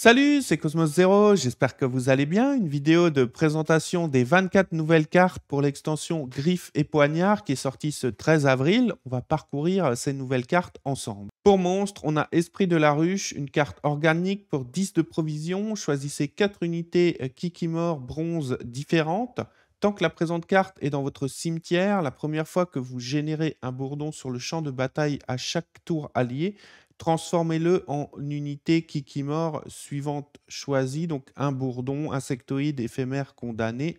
Salut, c'est Cosmos Zero, j'espère que vous allez bien. Une vidéo de présentation des 24 nouvelles cartes pour l'extension Griffes et Poignard qui est sortie ce 13 avril. On va parcourir euh, ces nouvelles cartes ensemble. Pour monstre, on a Esprit de la Ruche, une carte organique pour 10 de provision. Choisissez 4 unités euh, Kikimor bronze différentes. Tant que la présente carte est dans votre cimetière, la première fois que vous générez un bourdon sur le champ de bataille à chaque tour allié, transformez-le en unité Kikimor suivante choisie, donc un bourdon, insectoïde éphémère condamné.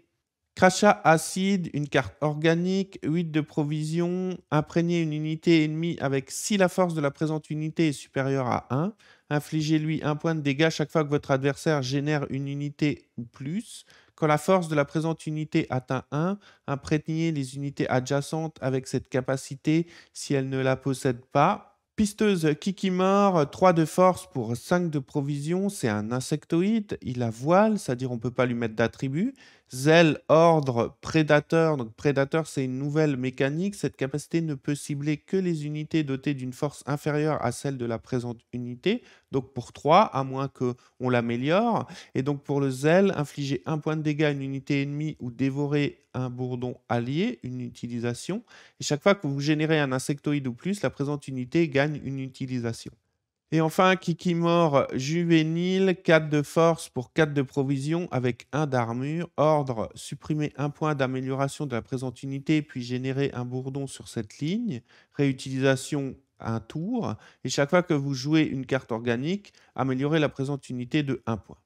Crachat acide, une carte organique, 8 de provision, Imprégnez une unité ennemie avec si la force de la présente unité est supérieure à 1, infligez-lui un point de dégâts chaque fois que votre adversaire génère une unité ou plus. Quand la force de la présente unité atteint 1, imprégnez les unités adjacentes avec cette capacité si elles ne la possèdent pas. Pisteuse mort, 3 de force pour 5 de provision, c'est un insectoïde, il a voile, c'est-à-dire on ne peut pas lui mettre d'attribut, Zèle, ordre, prédateur. Donc prédateur, c'est une nouvelle mécanique. Cette capacité ne peut cibler que les unités dotées d'une force inférieure à celle de la présente unité. Donc pour 3, à moins que l'améliore. Et donc pour le zèle, infliger un point de dégâts à une unité ennemie ou dévorer un bourdon allié, une utilisation. Et chaque fois que vous générez un insectoïde ou plus, la présente unité gagne une utilisation. Et enfin, Kiki Mort, juvénile, 4 de force pour 4 de provision avec 1 d'armure. Ordre, supprimer un point d'amélioration de la présente unité puis générer un bourdon sur cette ligne. Réutilisation, un tour. Et chaque fois que vous jouez une carte organique, améliorer la présente unité de 1 point.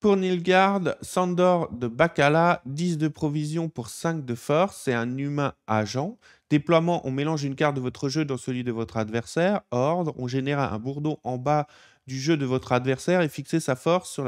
Pour Nilgard, Sandor de Bacala, 10 de provision pour 5 de force, c'est un humain agent. Déploiement, on mélange une carte de votre jeu dans celui de votre adversaire. Ordre, on génère un bourdon en bas du jeu de votre adversaire et fixer sa force sur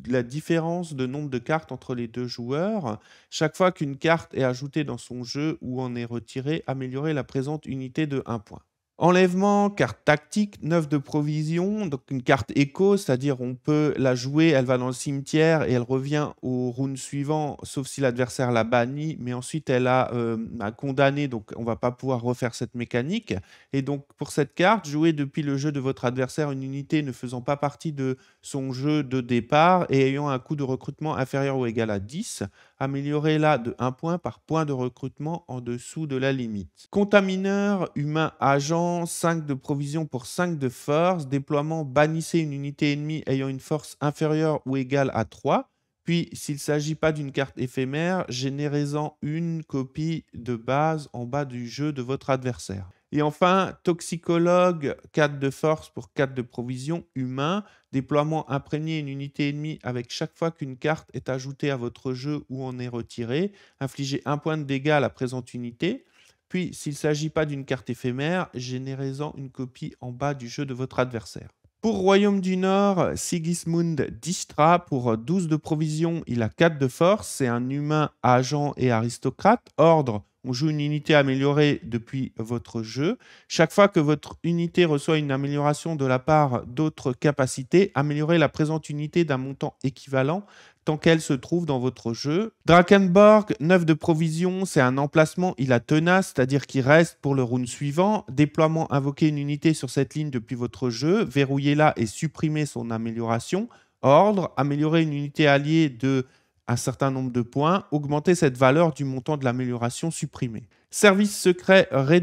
la, différence de nombre de cartes entre les deux joueurs. Chaque fois qu'une carte est ajoutée dans son jeu ou en est retirée, améliorer la présente unité de 1 point. Enlèvement, carte tactique, 9 de provision, donc une carte écho, c'est-à-dire on peut la jouer, elle va dans le cimetière et elle revient au round suivant, sauf si l'adversaire l'a banni, mais ensuite elle a, euh, condamné, donc on va pas pouvoir refaire cette mécanique. Et donc pour cette carte, jouez depuis le jeu de votre adversaire une unité ne faisant pas partie de son jeu de départ et ayant un coût de recrutement inférieur ou égal à 10 améliorez-la de 1 point par point de recrutement en dessous de la limite. Contamineur, humain, agent, 5 de provision pour 5 de force. Déploiement, bannissez une unité ennemie ayant une force inférieure ou égale à 3. Puis, s'il ne s'agit pas d'une carte éphémère, générez-en une copie de base en bas du jeu de votre adversaire. Et enfin, toxicologue, 4 de force pour 4 de provision, humain, déploiement imprégné une unité ennemie avec chaque fois qu'une carte est ajoutée à votre jeu ou en est retirée, infligez un point de dégâts à la présente unité, puis s'il ne s'agit pas d'une carte éphémère, générez-en une copie en bas du jeu de votre adversaire. Pour Royaume du Nord, Sigismund Distra, pour 12 de provision, il a 4 de force, c'est un humain agent et aristocrate, ordre on joue une unité améliorée depuis votre jeu. Chaque fois que votre unité reçoit une amélioration de la part d'autres capacités, améliorez la présente unité d'un montant équivalent tant qu'elle se trouve dans votre jeu. Drakenborg, 9 de provision, c'est un emplacement, il a tenace, c'est-à-dire qu'il reste pour le round suivant. Déploiement, invoquez une unité sur cette ligne depuis votre jeu, verrouillez-la et supprimez son amélioration. Ordre, améliorer une unité alliée de un certain nombre de points, augmenter cette valeur du montant de l'amélioration supprimée. Service secret 1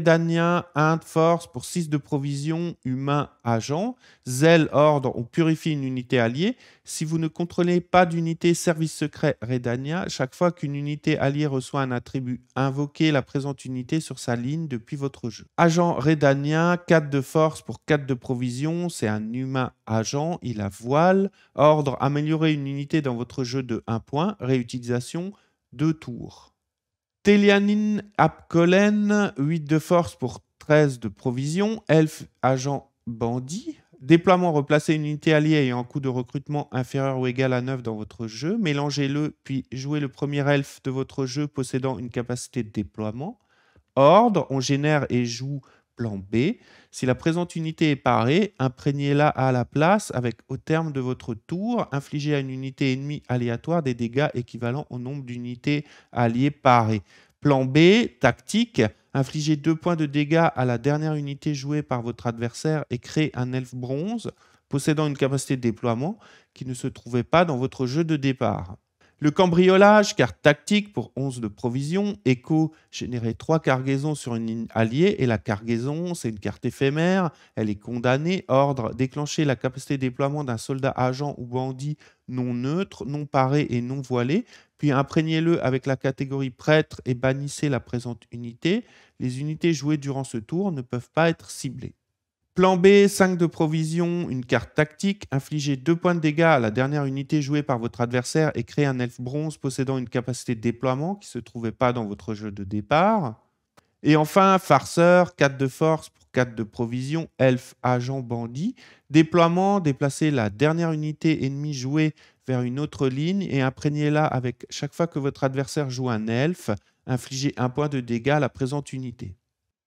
de force pour 6 de provision, humain, agent. Zèle, ordre, on purifie une unité alliée. Si vous ne contrôlez pas d'unité service secret redania chaque fois qu'une unité alliée reçoit un attribut, invoquez la présente unité sur sa ligne depuis votre jeu. Agent rédanien, 4 de force pour 4 de provision, c'est un humain agent, il a voile. Ordre, améliorer une unité dans votre jeu de 1 point. Réutilisation, 2 tours. Telianin Apkolen, 8 de force pour 13 de provision. Elf, agent bandit. Déploiement, replacer une unité alliée et un coût de recrutement inférieur ou égal à 9 dans votre jeu. Mélangez-le, puis jouez le premier elf de votre jeu possédant une capacité de déploiement. Ordre, on génère et joue plan B. Si la présente unité est parée, imprégnez-la à la place avec, au terme de votre tour, infligez à une unité ennemie aléatoire des dégâts équivalents au nombre d'unités alliées parées. Plan B, tactique, infligez deux points de dégâts à la dernière unité jouée par votre adversaire et créez un elfe bronze possédant une capacité de déploiement qui ne se trouvait pas dans votre jeu de départ. Le cambriolage, carte tactique pour 11 de provision. écho, générer 3 cargaisons sur une ligne alliée. Et la cargaison, c'est une carte éphémère. Elle est condamnée. Ordre, déclencher la capacité de déploiement d'un soldat agent ou bandit non neutre, non paré et non voilé. Puis imprégnez-le avec la catégorie prêtre et bannissez la présente unité. Les unités jouées durant ce tour ne peuvent pas être ciblées. Plan B, 5 de provision, une carte tactique. Infligez 2 points de dégâts à la dernière unité jouée par votre adversaire et créez un elfe bronze possédant une capacité de déploiement qui ne se trouvait pas dans votre jeu de départ. Et enfin, farceur, 4 de force pour 4 de provision, elfe, agent, bandit. Déploiement, déplacez la dernière unité ennemie jouée vers une autre ligne et imprégnez-la avec chaque fois que votre adversaire joue un elfe, infligez un point de dégâts à la présente unité.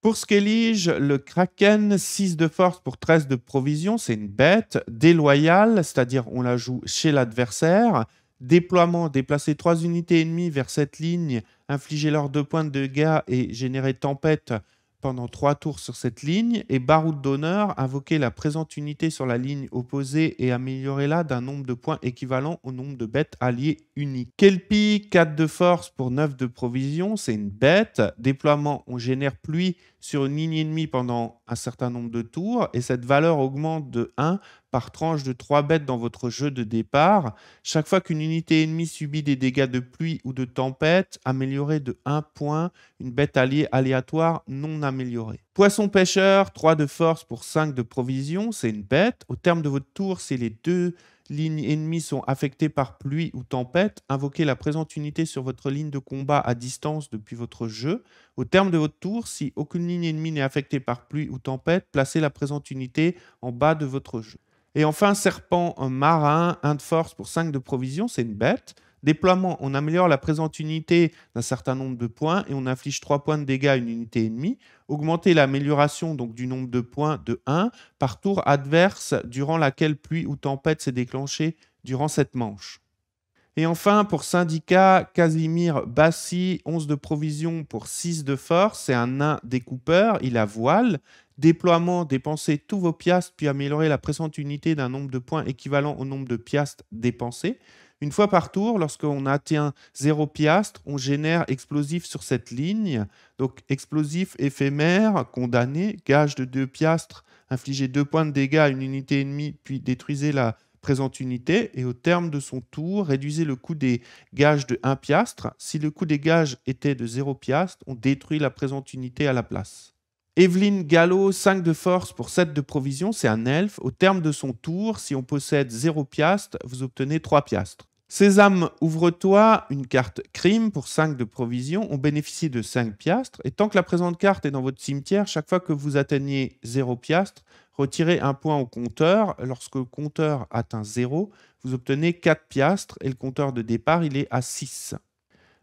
Pour ce qu'élige le Kraken, 6 de force pour 13 de provision, c'est une bête. Déloyale, c'est-à-dire on la joue chez l'adversaire. Déploiement, déplacer 3 unités ennemies vers cette ligne, infliger leurs 2 points de dégâts et générer tempête pendant trois tours sur cette ligne et Baroud d'honneur invoquer la présente unité sur la ligne opposée et améliorer-la d'un nombre de points équivalent au nombre de bêtes alliées uniques. Kelpie, 4 de force pour 9 de provision, c'est une bête. Déploiement, on génère pluie sur une ligne ennemie pendant un certain nombre de tours et cette valeur augmente de 1 par tranche de 3 bêtes dans votre jeu de départ. Chaque fois qu'une unité ennemie subit des dégâts de pluie ou de tempête, améliorez de 1 point une bête alliée aléatoire non améliorée. Poisson pêcheur, 3 de force pour 5 de provision, c'est une bête. Au terme de votre tour, c'est les deux lignes ennemies sont affectées par pluie ou tempête, invoquez la présente unité sur votre ligne de combat à distance depuis votre jeu. Au terme de votre tour, si aucune ligne ennemie n'est affectée par pluie ou tempête, placez la présente unité en bas de votre jeu. Et enfin, serpent marin, un de force pour 5 de provision, c'est une bête. Déploiement, on améliore la présente unité d'un certain nombre de points et on inflige 3 points de dégâts à une unité ennemie. Augmenter l'amélioration donc du nombre de points de 1 par tour adverse durant laquelle pluie ou tempête s'est déclenchée durant cette manche. Et enfin, pour syndicat, Casimir Bassi, 11 de provision pour 6 de force, c'est un nain découpeur, il a voile. Déploiement, dépensez tous vos piastres puis améliorer la présente unité d'un nombre de points équivalent au nombre de piastres dépensés. Une fois par tour, lorsqu'on atteint 0 piastre, on génère explosif sur cette ligne. Donc explosif éphémère, condamné, gage de 2 piastres, infligez 2 points de dégâts à une unité ennemie, puis détruisez la présente unité. Et au terme de son tour, réduisez le coût des gages de 1 piastre. Si le coût des gages était de 0 piastre, on détruit la présente unité à la place. Evelyn Gallo, 5 de force pour 7 de provision, c'est un elfe. Au terme de son tour, si on possède 0 piastres, vous obtenez 3 piastres. Sésame, ouvre-toi, une carte crime pour 5 de provision. On bénéficie de 5 piastres. Et tant que la présente carte est dans votre cimetière, chaque fois que vous atteignez 0 piastres, retirez un point au compteur. Lorsque le compteur atteint 0, vous obtenez 4 piastres et le compteur de départ, il est à 6.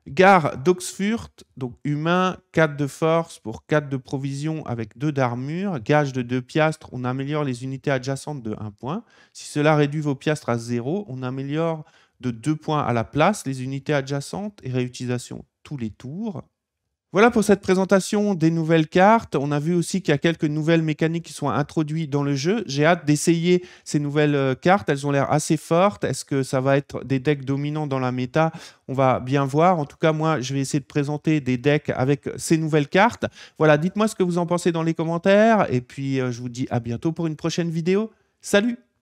Gare d'Oxfurt, donc humain, 4 de force pour 4 de provision avec 2 d'armure. Gage de 2 piastres, on améliore les unités adjacentes de 1 point. Si cela réduit vos piastres à 0, on améliore de deux points à la place, les unités adjacentes et réutilisation tous les tours. Voilà pour cette présentation des nouvelles cartes. On a vu aussi qu'il y a quelques nouvelles mécaniques qui sont introduites dans le jeu. J'ai hâte d'essayer ces nouvelles euh, cartes. Elles ont l'air assez fortes. Est-ce que ça va être des decks dominants dans la méta On va bien voir. En tout cas, moi, je vais essayer de présenter des decks avec ces nouvelles cartes. Voilà, dites-moi ce que vous en pensez dans les commentaires. Et puis, euh, je vous dis à bientôt pour une prochaine vidéo. Salut